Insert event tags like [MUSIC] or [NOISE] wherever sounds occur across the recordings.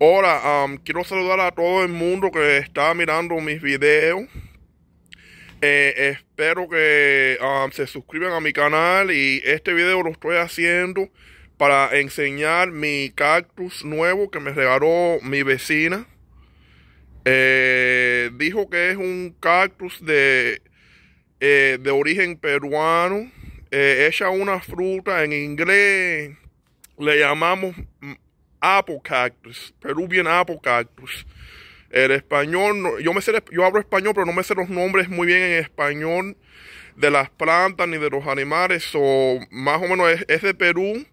Hola, quiero saludar a todo el mundo que está mirando mis videos. Eh, espero que se suscriban a mi canal y este video lo estoy haciendo para enseñar mi cactus nuevo que me regaló mi vecina. Eh, dijo que es un cactus de, eh, de origen peruano. hecha una fruta en inglés. Le llamamos apple cactus, Peruvian apple cactus. El español, yo, me sé, yo hablo español, pero no me sé los nombres muy bien en español de las plantas ni de los animales. O más o menos es, de Perú,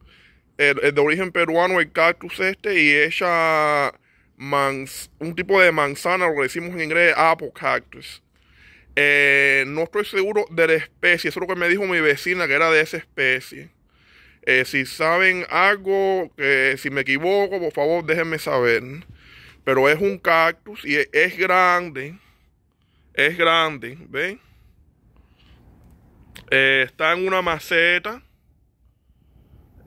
el, de origen peruano, el cactus este, y ella un tipo de manzana, lo que decimos en inglés, apple cactus. Eh, no estoy seguro de la especie, eso es lo que me dijo mi vecina, que era de esa especie. Eh, si saben algo, eh, si me equivoco, por favor déjenme saber. Pero es un cactus y es, grande. Es grande, ¿ven? Eh, está en una maceta.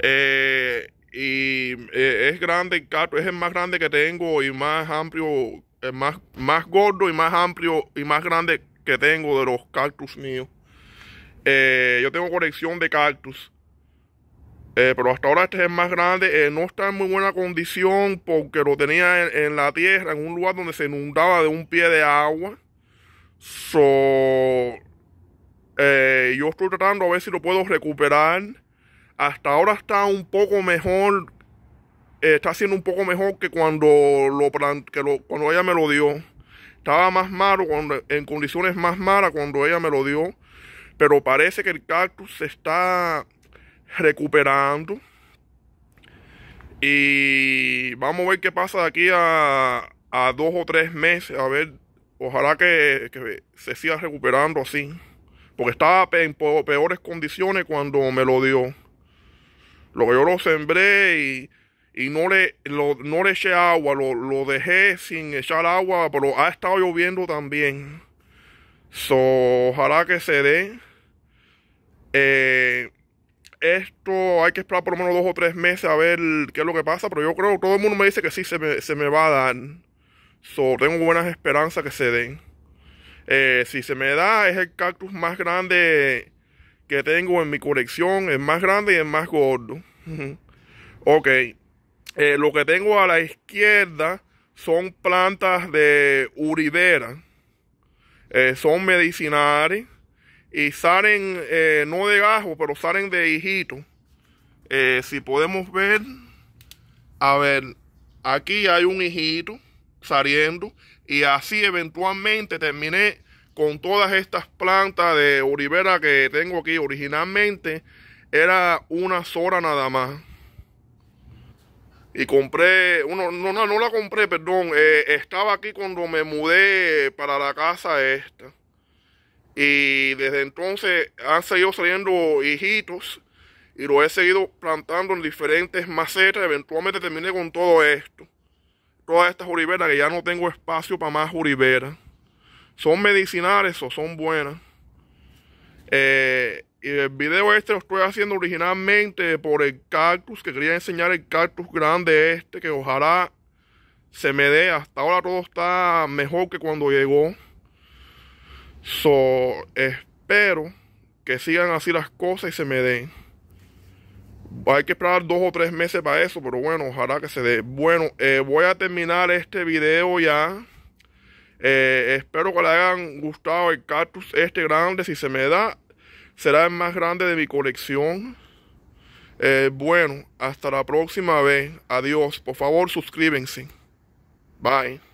Eh, y es grande el cactus, es el más grande que tengo y más amplio, más, más gordo y más amplio y más grande que tengo de los cactus míos. yo tengo colección de cactus. Eh, pero hasta ahora este es más grande. Eh, no está en muy buena condición porque lo tenía en, la tierra, en un lugar donde se inundaba de un pie de agua. Eh, yo estoy tratando a ver si lo puedo recuperar. Hasta ahora está un poco mejor. está siendo un poco mejor que cuando lo, cuando ella me lo dio. Estaba más malo, en condiciones más malas cuando ella me lo dio. Pero parece que el cactus se está recuperando. Y vamos a ver qué pasa de aquí a, a dos o tres meses. A ver, ojalá que, que se siga recuperando así. Porque estaba en peores condiciones cuando me lo dio. Lo que yo lo sembré y, y no, le, no le eché agua. Lo, lo dejé sin echar agua, pero ha estado lloviendo también. ojalá que se dé. Eh, esto hay que esperar por lo menos dos o tres meses a ver qué es lo que pasa, pero yo creo todo el mundo me dice que sí, se me, va a dar. tengo buenas esperanzas que se den. Eh, si se me da, es el cactus más grande que tengo en mi colección, Es más grande y es más gordo. [LAUGHS] ok, eh, lo que tengo a la izquierda son plantas de uribera. Eh, son medicinales y salen eh, no de gajo, pero salen de hijito. Eh, si podemos ver, a ver, aquí hay un hijito saliendo y así eventualmente terminé con todas estas plantas de olivera que tengo aquí. Originalmente era una sola nada más. Y compré, uno, no, no, no la compré, perdón, eh, estaba aquí cuando me mudé para la casa esta. Y desde entonces han seguido saliendo hijitos y lo he seguido plantando en diferentes macetas. Eventualmente terminé con todo esto. Todas estas juriberas que ya no tengo espacio para más juriberas. Son medicinales o son buenas. Eh, y el video este lo estoy haciendo originalmente por el cactus, que quería enseñar el cactus grande este, que ojalá se me dé. Hasta ahora todo está mejor que cuando llegó. So, espero que sigan así las cosas y se me den. Hay que esperar dos o tres meses para eso, pero bueno, ojalá que se dé. Bueno, eh, voy a terminar este video ya. Eh, espero que le hayan gustado el cactus este grande. Si se me da, será el más grande de mi colección. Eh, bueno, hasta la próxima vez. Adiós. Por favor, suscríbanse. Bye.